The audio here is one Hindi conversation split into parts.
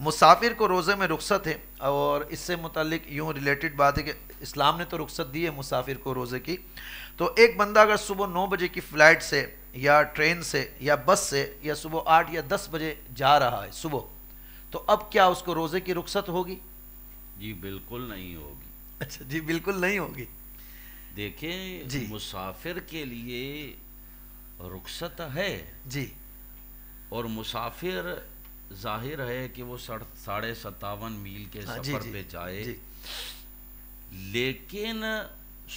मुसाफिर को रोज़े में रुख्सत है और इससे मुतलिक यूँ रिलेटेड बात है कि इस्लाम ने तो रुख्सत दी है मुसाफिर को रोज़े की तो एक बंदा अगर सुबह नौ बजे की फ़्लाइट से या ट्रेन से या बस से या सुबह आठ या दस बजे जा रहा है सुबह तो अब क्या उसको रोज़े की रुख्सत होगी जी बिल्कुल नहीं होगी अच्छा जी बिल्कुल नहीं होगी देखें जी मुसाफिर के लिए रुखसत है जी और मुसाफिर जाहिर है कि वो साढ़े सत्तावन मील के हाँ, सफर पे जाए लेकिन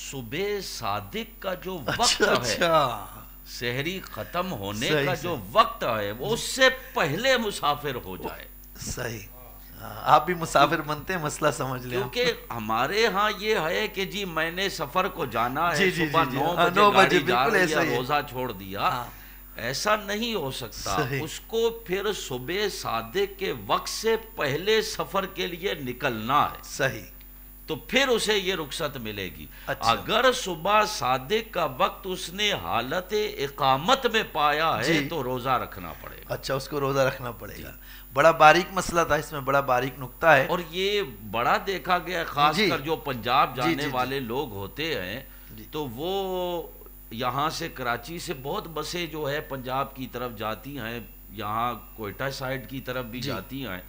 सुबह सादिक का जो अच्छा, वक्त अच्छा, है अच्छा। शहरी खत्म होने का जो वक्त है वो उससे पहले मुसाफिर हो जाए सही हाँ, आप भी मुसाफिर बनते हैं मसला समझ लें क्योंकि हमारे यहाँ ये है कि जी मैंने सफर को जाना है सुबह हाँ, नौ बजे रोजा छोड़ दिया हाँ। ऐसा नहीं हो सकता उसको फिर सुबह सादे के वक्त से पहले सफर के लिए निकलना है सही तो फिर उसे ये रुख्सत मिलेगी अच्छा। अगर सुबह सादे का वक्त उसने हालत इकामत में पाया है तो रोजा रखना पड़ेगा अच्छा उसको रोजा रखना पड़ेगा बड़ा बारीक मसला था इसमें बड़ा बारीक नुकता है और ये बड़ा देखा गया खासकर जो पंजाब जाने जी, जी, वाले जी, लोग होते हैं तो वो यहाँ से कराची से बहुत बसें जो है पंजाब की तरफ जाती हैं यहाँ कोयटा साइड की तरफ भी जाती हैं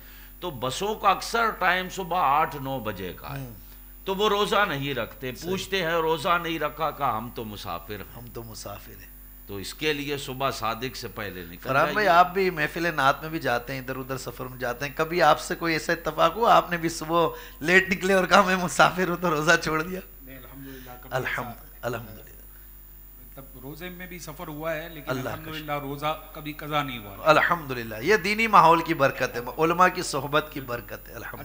तो बसों का अक्सर टाइम सुबह आठ नौ बजे का है हम्म। तो वो रोज़ा नहीं रखते पूछते हैं रोज़ा नहीं रखा का हम तो मुसाफिर हम तो मुसाफिर हैं तो इसके लिए सुबह सादिक से पहले निकल भाई आप भी महफिल नात में भी जाते हैं इधर उधर सफ़र में जाते हैं कभी आपसे कोई ऐसा इतफाक हुआ आपने भी सुबह लेट निकले और कहा मैं मुसाफिर हूँ तो रोज़ा छोड़ दिया अलहमद अलहमद तब रोजे में भी सफर हुआ है लेकिन अल्हम्दुलिल्लाह रोजा कभी कजा नहीं हुआ अल्हम्दुलिल्लाह ये दीनी माहौल की बरकत है उलमा की सोहबत की बरकत है अल्हम्दुलिल्लाह